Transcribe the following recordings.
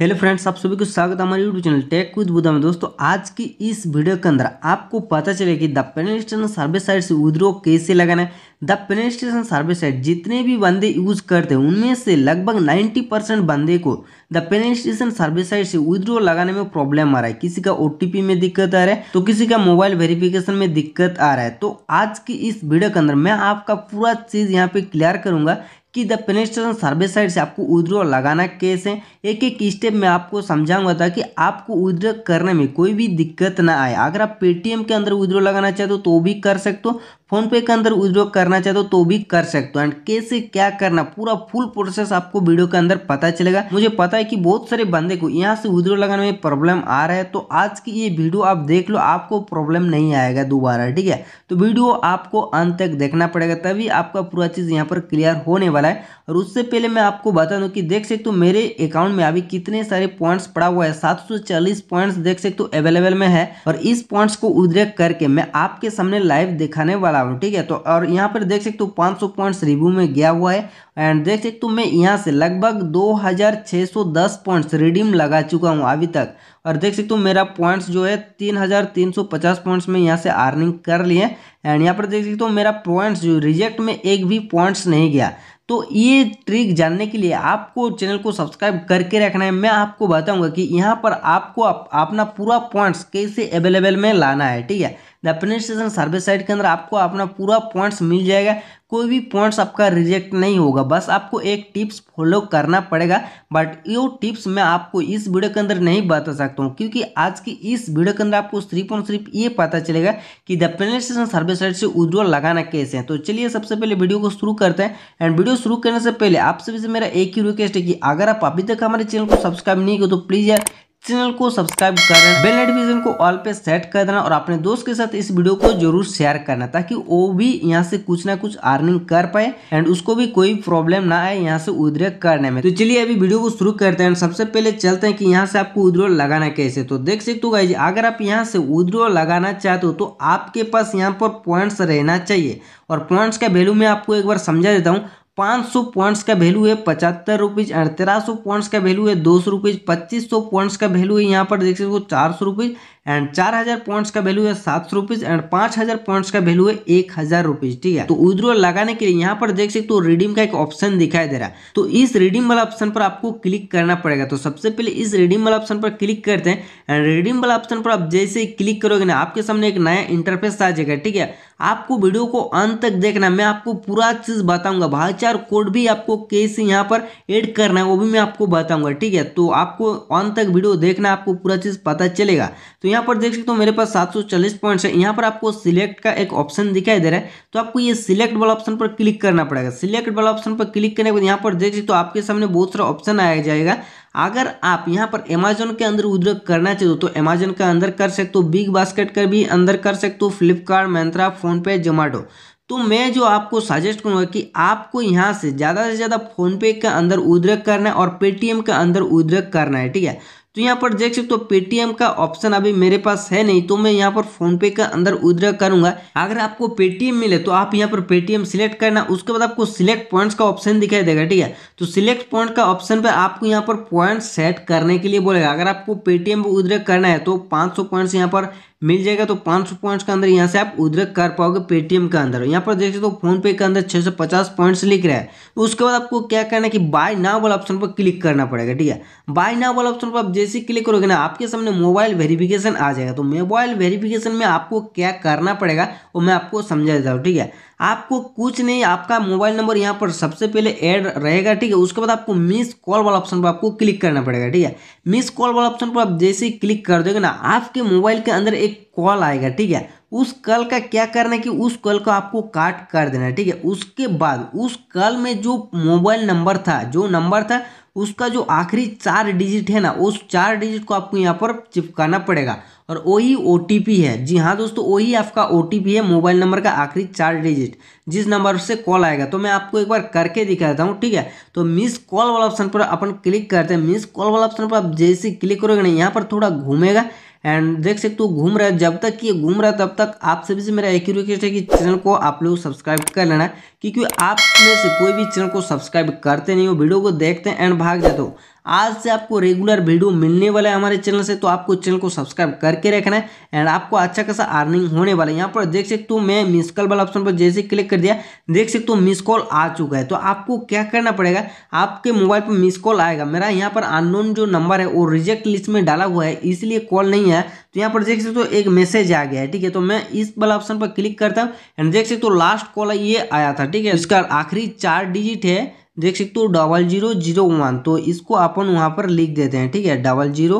hello friends आप सभी को स्वागत है हमारे YouTube channel tech with Buddha में दोस्तों आज की इस वीडियो के अंदर आपको पता चले कि द पेनलिस्टेशन सर्वे साइट से विद्रो कैसे लगाना है द पेनलिस्टेशन सर्वे साइट जितने भी बंदे यूज करते हैं उनमें से लगभग 90 परसेंट बंदे को द पेनलिस्टेशन सर्वे साइट से विद्रो लगाने में प्रॉब्लम आ रहा है किसी का ओ में दिक्कत आ रहा है तो किसी का मोबाइल वेरिफिकेशन में दिक्कत आ रहा है तो आज की इस वीडियो के अंदर मैं आपका पूरा चीज़ यहाँ पे क्लियर करूंगा कि द पेनिस्ट्रेशन साइड से आपको उद्रो लगाना कैसे एक एक स्टेप में आपको समझाऊंगा ताकि आपको उद्रो करने में कोई भी दिक्कत ना आए अगर आप पेटीएम के अंदर उद्रो लगाना चाहते हो तो भी कर सकते हो फोन पे के अंदर उद्योग करना चाहते हो तो, तो भी कर सकते हो एंड कैसे क्या करना पूरा फुल प्रोसेस आपको वीडियो के अंदर पता चलेगा मुझे पता है कि बहुत सारे बंदे को यहाँ से उद्योग लगाने में प्रॉब्लम आ रहा है तो आज की ये वीडियो आप देख लो आपको प्रॉब्लम नहीं आएगा दोबारा ठीक है तो वीडियो आपको अंत तक देखना पड़ेगा तभी आपका पूरा चीज़ यहाँ पर क्लियर होने वाला है और उससे पहले मैं आपको बता दूँ की देख सकते हो मेरे अकाउंट में अभी कितने सारे पॉइंट्स पड़ा हुआ है सात पॉइंट्स देख सकते हो अवेलेबल में है और इस पॉइंट्स को उद्रेक करके मैं आपके सामने लाइव दिखाने वाला वाला हूँ ठीक है तो और यहाँ पर देख सकते हो 500 पॉइंट्स रिव्यू में गया हुआ है एंड देख सकते हो मैं यहाँ से लगभग 2610 पॉइंट्स रिडीम लगा चुका हूँ अभी तक और देख सकते हो मेरा पॉइंट्स जो है 3350 पॉइंट्स में यहाँ से अर्निंग कर लिए एंड यहाँ पर देख सकते हो मेरा पॉइंट्स जो रिजेक्ट में एक भी पॉइंट्स नहीं गया तो ये ट्रिक जानने के लिए आपको चैनल को सब्सक्राइब करके रखना है मैं आपको बताऊंगा कि यहाँ पर आपको अप, अपना पूरा पॉइंट्स कैसे अवेलेबल में लाना है ठीक है द स्टेशन सर्विस साइट के अंदर आपको अपना पूरा पॉइंट्स मिल जाएगा कोई भी पॉइंट्स आपका रिजेक्ट नहीं होगा बस आपको एक टिप्स फॉलो करना पड़ेगा बट यो टिप्स मैं आपको इस वीडियो के अंदर नहीं बता सकता हूँ क्योंकि आज की इस वीडियो के अंदर आपको सिर्फ और सिर्फ ये पता चलेगा कि द स्टेशन सर्विस साइड से उज्ज्वल लगाना कैसे है तो चलिए सबसे पहले वीडियो को शुरू करते हैं एंड वीडियो शुरू करने से पहले आप सभी से मेरा एक ही रिक्वेस्ट है कि अगर आप अभी तक हमारे चैनल को सब्सक्राइब नहीं किया तो प्लीज़ यार चैनल को सब्सक्राइब कर बेल नोटिफिकेशन को ऑल पे सेट कर देना और अपने दोस्त के साथ इस वीडियो को जरूर शेयर करना ताकि वो भी यहाँ से कुछ ना कुछ अर्निंग कर पाए एंड उसको भी कोई प्रॉब्लम ना आए यहाँ से उद्रे करने में तो चलिए अभी वीडियो को शुरू करते हैं सबसे पहले चलते हैं कि यहाँ से आपको उद्रोह लगाना कैसे तो देख सकते हो गाइज अगर आप यहाँ से उद्रोल लगाना चाहते हो तो आपके पास यहाँ पर पॉइंट्स रहना चाहिए और पॉइंट्स का वैल्यू मैं आपको एक बार समझा देता हूँ पाँच सौ पॉइंट्स का वैल्यू है पचहत्तर रुपीज़ अड़तेरह सौ पॉइंट्स का वैल्यू है दो सौ रुपीज़ पच्चीस सौ पॉइंट्स का वैल्यू है यहाँ पर देख सकते हो चार सौ रुपीज़ एंड चार हजार पॉइंट्स का वैल्यू है सात सौ रुपीज एंड पांच हजार पॉइंट्स का वैल्यू है एक हजार रुपीज ठीक है तो विद्रो लगाने के लिए यहाँ पर देख सकते हो रिडीम का एक ऑप्शन दिखाई दे रहा है तो इस रिडीम वाला ऑप्शन पर आपको क्लिक करना पड़ेगा तो सबसे पहले इस रिडीम वाला ऑप्शन पर क्लिक करते हैं एंड रिडीम वाला ऑप्शन पर आप जैसे क्लिक करोगे ना आपके सामने एक नया इंटरफेस आ जाएगा ठीक है आपको वीडियो को अंत तक देखना मैं आपको पूरा चीज बताऊंगा भाईचार कोड भी आपको कैसे यहाँ पर एड करना है वो भी मैं आपको बताऊंगा ठीक है तो आपको अंत तक वीडियो देखना आपको पूरा चीज पता चलेगा तो यहाँ पर देख सकते हो मेरे पास सात पॉइंट्स है यहाँ पर आपको सिलेक्ट का एक ऑप्शन दिखाई दे रहा है तो आपको ये सिलेक्ट वाला ऑप्शन पर क्लिक करना पड़ेगा सिलेक्ट वाला ऑप्शन पर क्लिक करने के बाद यहाँ पर देख सकते हो आपके सामने बहुत सारा ऑप्शन आया जाएगा अगर आप यहाँ पर अमेजोन के अंदर उधर करना चाहते हो तो अमेजोन के अंदर कर सकते हो बिग बास्केट का भी अंदर कर सकते हो फ्लिपकार्ट मंत्रा फ़ोनपे जोमेटो तो मैं जो आपको सजेस्ट करूंगा कि आपको यहाँ से ज़्यादा से ज़्यादा फ़ोनपे के अंदर उद्योग करना है और पेटीएम के अंदर उद्योग करना है ठीक है तो यहाँ पर देख सकते हो पेटीएम का ऑप्शन अभी मेरे पास है नहीं तो मैं यहाँ पर फोन पे का अंदर उद्रह करूंगा अगर आपको पेटीएम मिले तो आप यहाँ पर पेटीएम सिलेक्ट करना उसके बाद आपको सिलेक्ट पॉइंट्स का ऑप्शन दिखाई देगा ठीक है तो सिलेक्ट पॉइंट का ऑप्शन पर आपको यहाँ पर पॉइंट सेट करने के लिए बोलेगा अगर आपको पेटीएम उद्रह करना है तो पाँच पॉइंट यहाँ पर मिल जाएगा तो 500 पॉइंट्स के अंदर यहाँ से आप उद्रक कर पाओगे पेटीएम के अंदर यहाँ पर देख सकते हो तो फोनपे के अंदर 650 पॉइंट्स लिख रहा है तो उसके बाद आपको क्या करना है कि बाय नाउ वाला ऑप्शन पर क्लिक करना पड़ेगा ठीक है बाय नाउ वाला ऑप्शन पर आप जैसे क्लिक करोगे ना आपके सामने मोबाइल वेरिफिकेशन आ जाएगा तो मोबाइल वेरिफिकेशन में आपको क्या करना पड़ेगा वो मैं आपको समझा देता हूँ ठीक है आपको कुछ नहीं आपका मोबाइल नंबर यहाँ पर सबसे पहले ऐड रहेगा ठीक है उसके बाद आपको मिस कॉल वाला ऑप्शन पर आपको क्लिक करना पड़ेगा ठीक है मिस कॉल वाला ऑप्शन पर आप जैसे ही क्लिक कर दोगे ना आपके मोबाइल के अंदर एक कॉल आएगा ठीक है उस कल का क्या करना है कि उस कॉल को आपको काट कर देना है ठीक है उसके बाद उस कल में जो मोबाइल नंबर था जो नंबर था उसका जो आखिरी चार डिजिट है ना उस चार डिजिट को आपको यहाँ पर चिपकाना पड़ेगा और वही ओ है जी हाँ दोस्तों वही आपका ओ है मोबाइल नंबर का आखिरी चार डिजिट जिस नंबर से कॉल आएगा तो मैं आपको एक बार करके दिखा देता हूँ ठीक है तो मिस कॉल वाला ऑप्शन पर अपन क्लिक करते हैं मिस कॉल वाला ऑप्शन पर आप जैसे क्लिक करोगे ना यहाँ पर थोड़ा घूमेगा एंड देख सकते हो घूम रहा है जब तक ये घूम रहा है तब तक आप सभी से मेरा एक ही रिक्वेस्ट है कि चैनल को आप लोग सब्सक्राइब कर लेना क्योंकि आप में से कोई भी चैनल को सब्सक्राइब करते नहीं हो वीडियो को देखते हैं एंड भाग जाते हो आज से आपको रेगुलर वीडियो मिलने वाला है हमारे चैनल से तो आपको चैनल को सब्सक्राइब करके रखना है एंड आपको अच्छा खासा अर्निंग होने वाला है यहाँ पर देख सकते हो मैं मिस कॉल वाला ऑप्शन पर जैसे क्लिक कर दिया देख सकते हो मिस कॉल आ चुका है तो आपको क्या करना पड़ेगा आपके मोबाइल पर मिस कॉल आएगा मेरा यहाँ पर अननोन जो नंबर है वो रिजेक्ट लिस्ट में डाला हुआ है इसलिए कॉल नहीं है तो यहाँ पर देख सकते हो एक मैसेज आ गया है ठीक है तो मैं इस वाला ऑप्शन पर क्लिक करता हूँ एंड देख सकते हो लास्ट कॉल ये आया था ठीक है इसका आखिरी चार डिजिट है देख सकते हो डबल जीरो जीरो वन तो इसको अपन वहाँ पर लिख देते हैं ठीक है double zero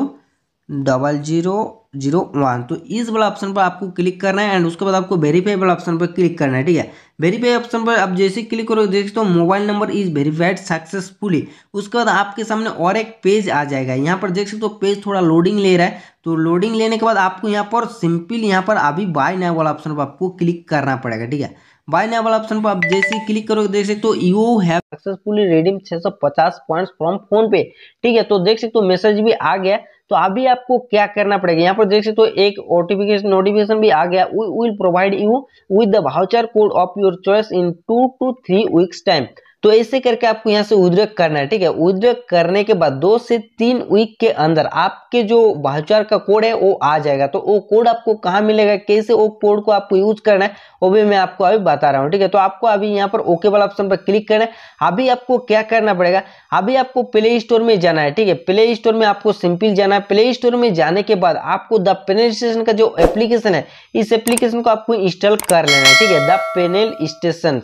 double zero zero one तो इस वाला ऑप्शन पर आपको क्लिक करना है एंड उसके बाद आपको वेरीफाई वाला ऑप्शन पर क्लिक करना है ठीक है वेरीफाई ऑप्शन पर आप जैसे क्लिक करोगे देख सकते हो mobile number is verified successfully उसके बाद आपके सामने और एक पेज आ जाएगा यहाँ पर देख सकते हो पेज थोड़ा लोडिंग ले रहा है तो लोडिंग लेने के बाद आपको यहाँ पर सिंपल यहाँ पर अभी बाय नाव वाला ऑप्शन पर आपको क्लिक करना पड़ेगा ठीक है बाय वाला ऑप्शन पर आप जैसे ही क्लिक करोगे देख सकते हो you have successfully redeem 650 points from PhonePe ठीक है तो देख सकते हो मैसेज भी आ गया तो अभी आपको क्या करना पड़ेगा यहाँ पर देख सकते हो एक ओटिफिकेशन नोटिफिकेशन भी आ गया we will provide you with the voucher code of your choice in two to three weeks time तो ऐसे करके आपको यहाँ से उद्रेक करना है ठीक है उद्रेक करने के बाद दो से तीन वीक के अंदर आपके जो भाईचार का कोड है वो आ जाएगा तो वो कोड आपको कहाँ मिलेगा कैसे वो कोड को आपको यूज करना है वो भी मैं आपको अभी बता रहा हूँ ठीक है तो आपको अभी यहाँ पर ओके वाला ऑप्शन पर क्लिक करना है अभी आपको क्या करना पड़ेगा अभी आपको प्ले स्टोर में जाना है ठीक है प्ले स्टोर में आपको सिंपल जाना है प्ले स्टोर में जाने के बाद आपको द पेनल स्टेशन का जो एप्लीकेशन है इस एप्लीकेशन को आपको इंस्टॉल कर लेना है ठीक है the panel station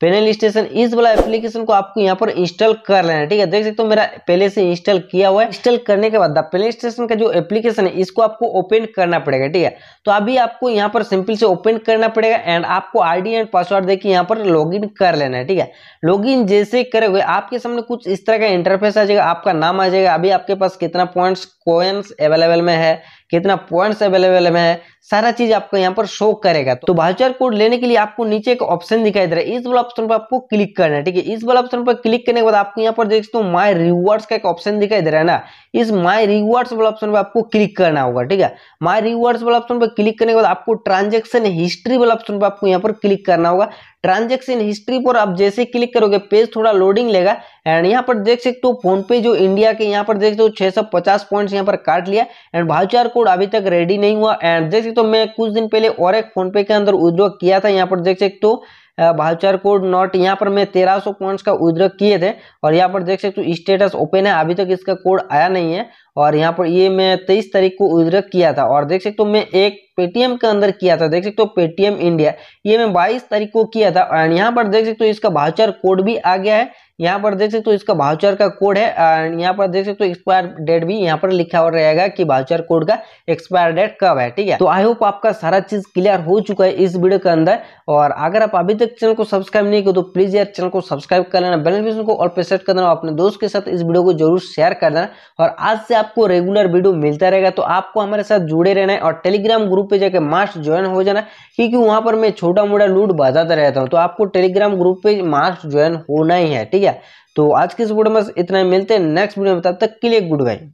panel station इस वाला एप्लीकेशन को आपको यहाँ पर इंस्टॉल कर लेना है ठीक है देख सकते हो मेरा पहले से इंस्टॉल किया हुआ है इंस्टॉल करने के बाद पेनल स्टेशन का जो एप्लीकेशन है इसको आपको ओपन करना पड़ेगा ठीक है तो अभी आपको यहाँ पर सिंपल से ओपन करना पड़ेगा एंड आपको आईडी एंड पासवर्ड देके यहाँ पर इन कर लेना है ठीक है इन जैसे हुए आपके सामने कुछ इस तरह का इंटरफेस आ जाएगा आपका नाम आ जाएगा अभी आपके पास कितना पॉइंट्स कोइंस अवेलेबल में है कितना पॉइंट्स अवेलेबल है सारा चीज आपको यहाँ पर शो करेगा तो भाउचर कोड लेने के लिए आपको नीचे एक ऑप्शन दिखाई दे रहा है इस वाला ऑप्शन पर आपको क्लिक करना है ठीक है इस वाला ऑप्शन पर क्लिक करने के बाद आपको यहाँ पर देख सकते हो माई रिवॉर्ड्स का एक ऑप्शन दिखाई दे रहा है ना इस माई रिवॉर्ड्स वाला ऑप्शन पर आपको क्लिक करना होगा ठीक है माई रिवॉर्ड्स वाला ऑप्शन पर क्लिक करने के बाद आपको ट्रांजेक्शन हिस्ट्री वाला ऑप्शन पर आपको यहाँ पर क्लिक करना होगा ट्रांजेक्शन हिस्ट्री पर आप जैसे क्लिक करोगे पेज थोड़ा लोडिंग लेगा एंड यहाँ पर देख सकते हो फोन पे जो इंडिया के यहाँ पर देख सकते हो छह सौ पचास पॉइंट यहाँ पर काट लिया एंड भाईचार कोड कोड अभी तक रेडी नहीं हुआ एंड देख सकते हो मैं कुछ दिन पहले और एक फोनपे के अंदर विद्रॉ किया था यहाँ पर देख सकते हो भाउचर कोड नॉट यहाँ पर मैं 1300 पॉइंट्स का विद्रॉ किए थे और यहाँ पर देख सकते हो स्टेटस ओपन है अभी तक इसका कोड आया नहीं है और यहाँ पर ये मैं तेईस तारीख को उद्रक किया था और देख सकते हो मैं एक पेटीएम के अंदर किया था देख सकते हो पेटीएम इंडिया ये मैं बाईस तारीख को किया था एंड यहाँ पर देख सकते हो इसका भाउचर कोड भी आ गया है यहाँ पर देख सकते हो इसका भाउचर का कोड है एंड यहाँ पर देख सकते हो एक्सपायर डेट भी यहाँ पर लिखा हुआ रहेगा कि भाउचर कोड का एक्सपायर डेट कब है ठीक है तो आई होप आपका सारा चीज क्लियर हो चुका है इस वीडियो के अंदर और अगर आप अभी तक चैनल को सब्सक्राइब नहीं किया तो प्लीज यार चैनल को सब्सक्राइब कर लेना बेनिफिशन को और प्रेस कर देना अपने दोस्त के साथ इस वीडियो को जरूर शेयर कर देना और आज से आपको रेगुलर वीडियो मिलता रहेगा तो आपको हमारे साथ जुड़े रहना है और टेलीग्राम ग्रुप पे जाके मास्ट ज्वाइन हो जाना क्योंकि वहां पर मैं छोटा मोटा लूट बजाता रहता हूँ तो आपको टेलीग्राम ग्रुप पे मास्ट ज्वाइन होना ही है ठीक है तो आज के इस वीडियो में इतना मिलते हैं नेक्स्ट वीडियो में तब तक के लिए गुड बाई